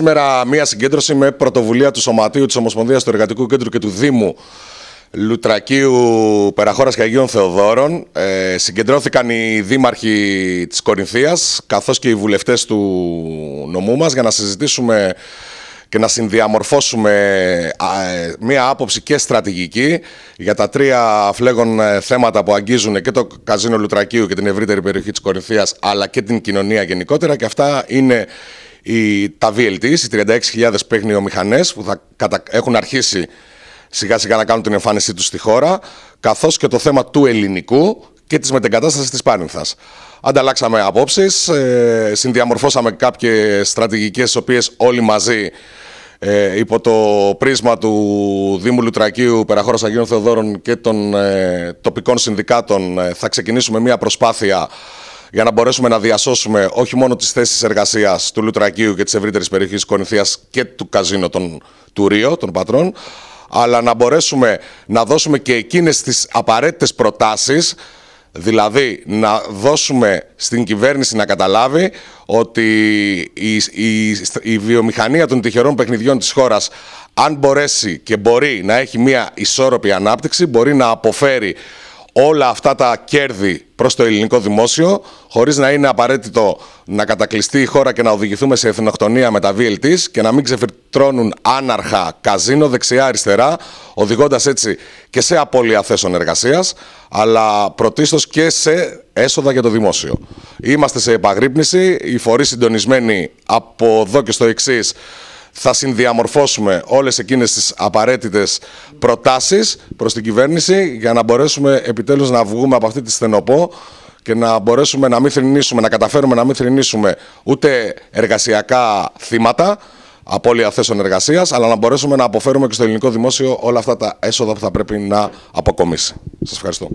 Σήμερα μία συγκέντρωση με πρωτοβουλία του Σωματείου της Ομοσπονδίας του Εργατικού Κέντρου και του Δήμου Λουτρακίου Περαχώρας και Αγίων Θεοδόρων. Ε, συγκεντρώθηκαν οι δήμαρχοι της Κορινθίας καθώς και οι βουλευτές του νομού μας για να συζητήσουμε και να συνδιαμορφώσουμε ε, μία άποψη και στρατηγική για τα τρία φλέγον ε, θέματα που αγγίζουν και το καζίνο Λουτρακίου και την ευρύτερη περιοχή της Κορινθίας αλλά και την κοινωνία γενικότερα και αυτά είναι η τα VLTs, οι 36.000 παιχνιομηχανές που έχουν αρχίσει σιγά σιγά να κάνουν την εμφάνισή τους στη χώρα, καθώς και το θέμα του ελληνικού και της μετεγκατάστασης της Πάνινθα. Ανταλλάξαμε απόψεις, ε, συνδιαμορφώσαμε κάποιες στρατηγικές, τι οποίες όλοι μαζί ε, υπό το πρίσμα του Δήμου Λουτρακίου, Περαχώρος Αγίων Θεοδόρων και των ε, τοπικών συνδικάτων ε, θα ξεκινήσουμε μια προσπάθεια για να μπορέσουμε να διασώσουμε όχι μόνο τις θέσεις εργασίας του Λουτρακίου και της ευρύτερης περιοχής τη και του καζίνο των, του Ρίο, των πατρών, αλλά να μπορέσουμε να δώσουμε και εκείνες τις απαραίτητες προτάσεις. Δηλαδή να δώσουμε στην κυβέρνηση να καταλάβει ότι η, η, η βιομηχανία των τυχερών παιχνιδιών της χώρας αν μπορέσει και μπορεί να έχει μια ισόρροπη ανάπτυξη μπορεί να αποφέρει όλα αυτά τα κέρδη προς το ελληνικό δημόσιο, χωρίς να είναι απαραίτητο να κατακλειστεί η χώρα και να οδηγηθούμε σε εθνοκτονία με τα VLTs και να μην ξεφυτρώνουν άναρχα καζίνο δεξιά-αριστερά, οδηγώντας έτσι και σε απώλεια θέσεων εργασίας, αλλά πρωτίστως και σε έσοδα για το δημόσιο. Είμαστε σε επαγρύπνηση, οι φορείς συντονισμένοι από εδώ και στο εξής θα συνδιαμορφώσουμε όλες εκείνες τις απαραίτητες προτάσεις προς την κυβέρνηση για να μπορέσουμε επιτέλους να βγούμε από αυτή τη στενοπό και να μπορέσουμε να μην θρηνήσουμε, να καταφέρουμε να μην θρηνήσουμε ούτε εργασιακά θύματα, απώλεια θέσεων εργασίας, αλλά να μπορέσουμε να αποφέρουμε και στο ελληνικό δημόσιο όλα αυτά τα έσοδα που θα πρέπει να αποκομίσει. Σας ευχαριστώ.